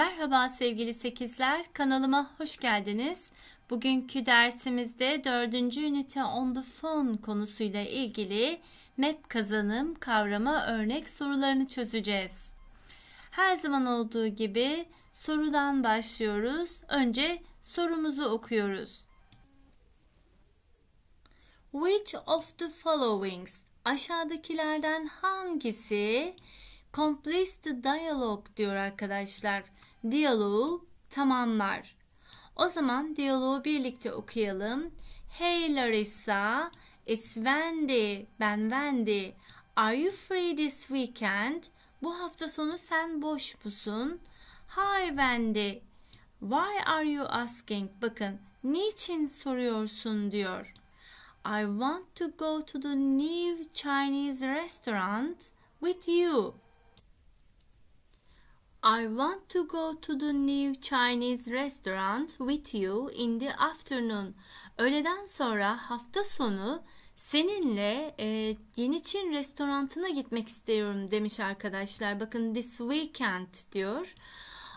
Merhaba sevgili sekizler, kanalıma hoş geldiniz. Bugünkü dersimizde dördüncü ünite on the phone konusuyla ilgili map kazanım kavrama örnek sorularını çözeceğiz. Her zaman olduğu gibi sorudan başlıyoruz. Önce sorumuzu okuyoruz. Which of the followings aşağıdakilerden hangisi completes the dialogue diyor arkadaşlar diyaloğu tamamlar. O zaman diyaloğu birlikte okuyalım. Hey Larissa, it's Wendy. Ben Wendy. Are you free this weekend? Bu hafta sonu sen boş musun? Hi Wendy. Why are you asking? Bakın, niçin soruyorsun diyor. I want to go to the new Chinese restaurant with you. I want to go to the new Chinese restaurant with you in the afternoon. Öğleden sonra hafta sonu seninle e, yeni Çin restorantına gitmek istiyorum demiş arkadaşlar. Bakın this weekend diyor.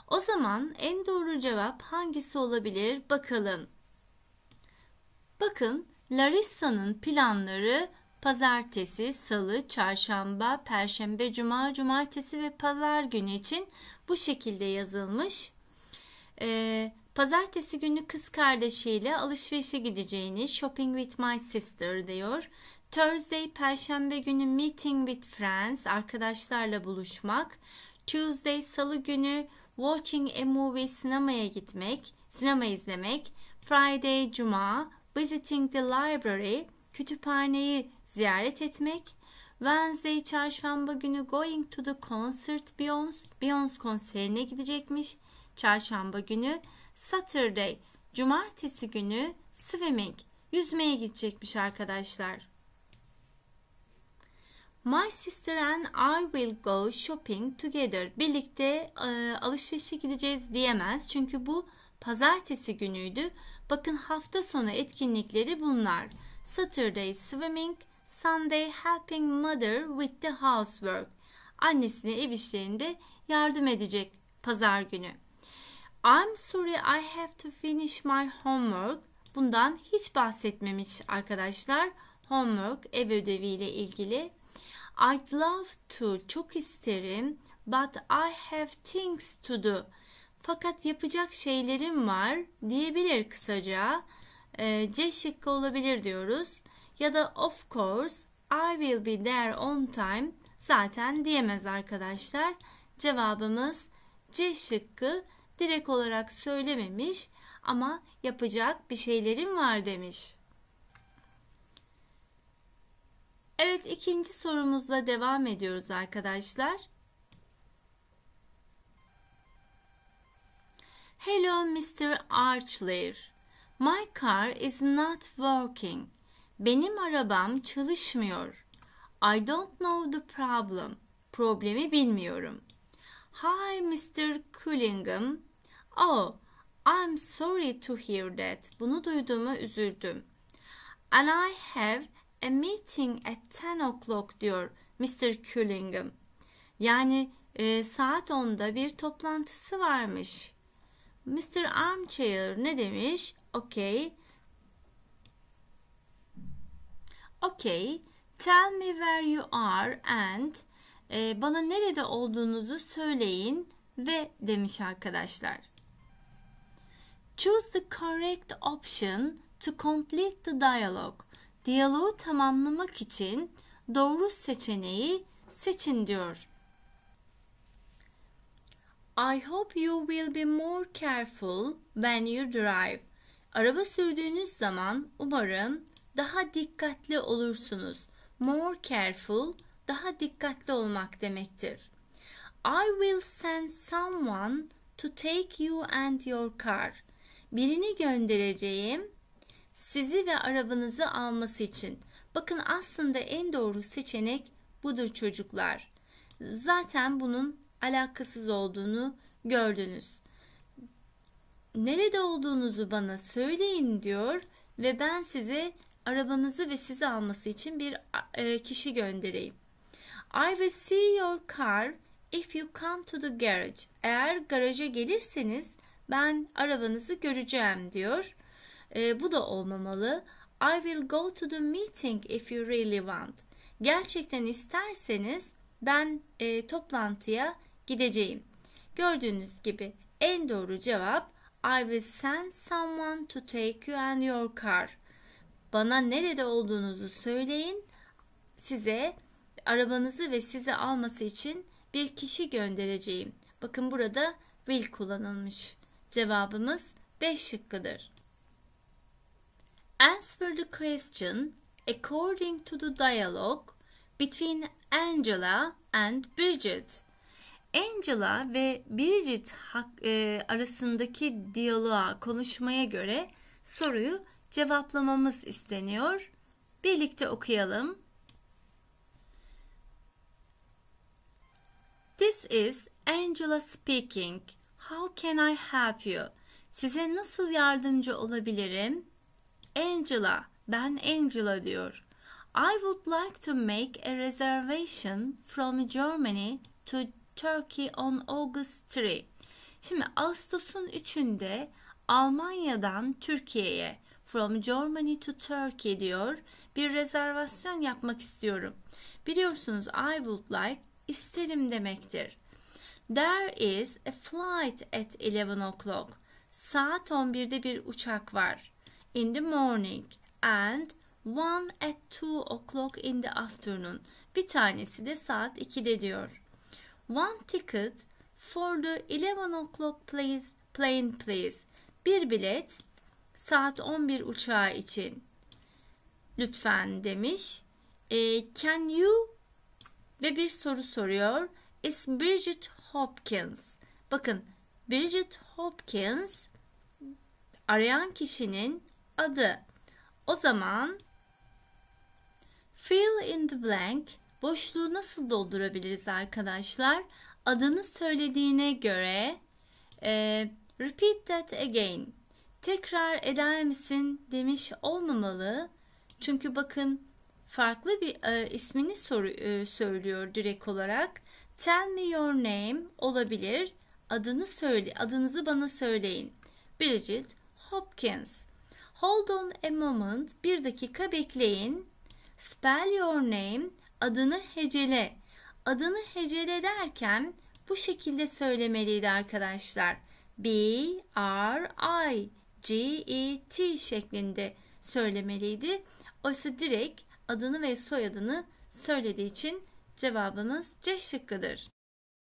O zaman en doğru cevap hangisi olabilir bakalım. Bakın Larissa'nın planları pazartesi, salı, çarşamba, perşembe, cuma, cumartesi ve pazar günü için bu şekilde yazılmış. Ee, pazartesi günü kız kardeşiyle alışverişe gideceğini shopping with my sister diyor. Thursday, perşembe günü meeting with friends, arkadaşlarla buluşmak. Tuesday, salı günü watching a movie, sinemaya gitmek, sinema izlemek. Friday, cuma, visiting the library, kütüphaneyi ziyaret etmek. Wednesday çarşamba günü going to the concert Beyoncé, Beyoncé konserine gidecekmiş. Çarşamba günü Saturday cumartesi günü swimming yüzmeye gidecekmiş arkadaşlar. My sister and I will go shopping together. Birlikte e, alışverişe gideceğiz diyemez. Çünkü bu pazartesi günüydü. Bakın hafta sonu etkinlikleri bunlar. Saturday swimming, Sunday helping mother with the housework. Annesine ev işlerinde yardım edecek pazar günü. I'm sorry I have to finish my homework. Bundan hiç bahsetmemiş arkadaşlar. Homework ev ödevi ile ilgili. I'd love to çok isterim but I have things to do. Fakat yapacak şeylerim var diyebilir kısaca. Ee, C şıkkı olabilir diyoruz ya da of course I will be there on time zaten diyemez arkadaşlar. Cevabımız C şıkkı direkt olarak söylememiş ama yapacak bir şeylerim var demiş. Evet ikinci sorumuzla devam ediyoruz arkadaşlar. Hello Mr. Archler. My car is not working. Benim arabam çalışmıyor. I don't know the problem. Problemi bilmiyorum. Hi Mr. Cunningham. Oh, I'm sorry to hear that. Bunu duyduğuma üzüldüm. And I have a meeting at 10 o'clock diyor Mr. Cunningham. Yani e, saat 10'da bir toplantısı varmış. Mr. Armchair ne demiş? Okay, Okay, tell me where you are and e, bana nerede olduğunuzu söyleyin ve demiş arkadaşlar. Choose the correct option to complete the dialogue. Diyaloğu tamamlamak için doğru seçeneği seçin diyor. I hope you will be more careful when you drive. Araba sürdüğünüz zaman umarım daha dikkatli olursunuz. More careful daha dikkatli olmak demektir. I will send someone to take you and your car. Birini göndereceğim sizi ve arabanızı alması için. Bakın aslında en doğru seçenek budur çocuklar. Zaten bunun alakasız olduğunu gördünüz. Nerede olduğunuzu bana söyleyin diyor ve ben size arabanızı ve sizi alması için bir e, kişi göndereyim. I will see your car if you come to the garage. Eğer garaja gelirseniz ben arabanızı göreceğim diyor. E, bu da olmamalı. I will go to the meeting if you really want. Gerçekten isterseniz ben e, toplantıya gideceğim. Gördüğünüz gibi en doğru cevap I will send someone to take you and your car. Bana nerede olduğunuzu söyleyin. Size arabanızı ve sizi alması için bir kişi göndereceğim. Bakın burada will kullanılmış. Cevabımız B şıkkıdır. Answer the question according to the dialogue between Angela and Bridget. Angela ve Bridget e, arasındaki diyaloğa, konuşmaya göre soruyu cevaplamamız isteniyor. Birlikte okuyalım. This is Angela speaking. How can I help you? Size nasıl yardımcı olabilirim? Angela, ben Angela diyor. I would like to make a reservation from Germany to Turkey on August 3. Şimdi Ağustos'un 3'ünde Almanya'dan Türkiye'ye From Germany to Turkey diyor. Bir rezervasyon yapmak istiyorum. Biliyorsunuz I would like isterim demektir. There is a flight at 11 o'clock. Saat 11'de bir uçak var. In the morning and one at 2 o'clock in the afternoon. Bir tanesi de saat 2'de diyor. One ticket for the 11 o'clock please, plane please. Bir bilet saat 11 uçağı için lütfen demiş. E, can you ve bir soru soruyor. Is Bridget Hopkins? Bakın Bridget Hopkins arayan kişinin adı. O zaman fill in the blank boşluğu nasıl doldurabiliriz arkadaşlar? Adını söylediğine göre e, repeat that again tekrar eder misin demiş olmamalı. Çünkü bakın farklı bir e, ismini soru, e, söylüyor direkt olarak. Tell me your name olabilir. Adını söyle, adınızı bana söyleyin. Bridget Hopkins. Hold on a moment. Bir dakika bekleyin. Spell your name. Adını hecele. Adını hecele derken bu şekilde söylemeliydi arkadaşlar. B R I G-E-T şeklinde söylemeliydi. Oysa direkt adını ve soyadını söylediği için cevabımız C şıkkıdır.